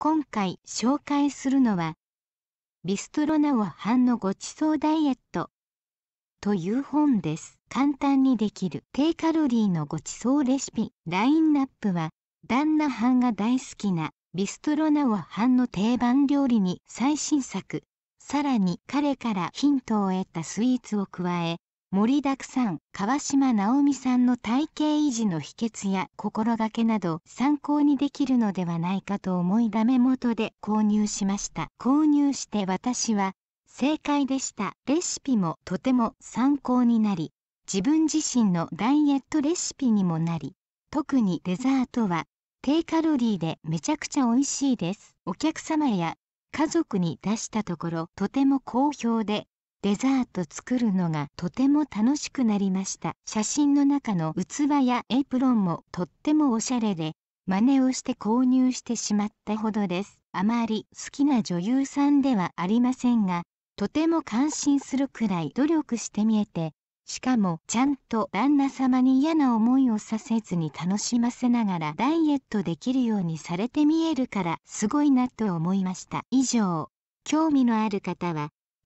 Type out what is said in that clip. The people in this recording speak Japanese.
今回紹介するのはビストロナオ版のごちそうダイエットという本です。簡単にできる低カロリーのごちそうレシピラインナップは旦那版が大好きなビストロナオ版の定番料理に最新作さらに彼からヒントを得たスイーツを加え盛りだくさん川島直美さんの体型維持の秘訣や心がけなど参考にできるのではないかと思いダメ元で購入しました購入して私は正解でしたレシピもとても参考になり自分自身のダイエットレシピにもなり特にデザートは低カロリーでめちゃくちゃ美味しいですお客様や家族に出したところとても好評でデザート作るのがとても楽しくなりました写真の中の器やエプロンもとってもおしゃれで真似をして購入してしまったほどですあまり好きな女優さんではありませんがとても感心するくらい努力して見えてしかもちゃんと旦那様に嫌な思いをさせずに楽しませながらダイエットできるようにされて見えるからすごいなと思いました。以上、興味のある方は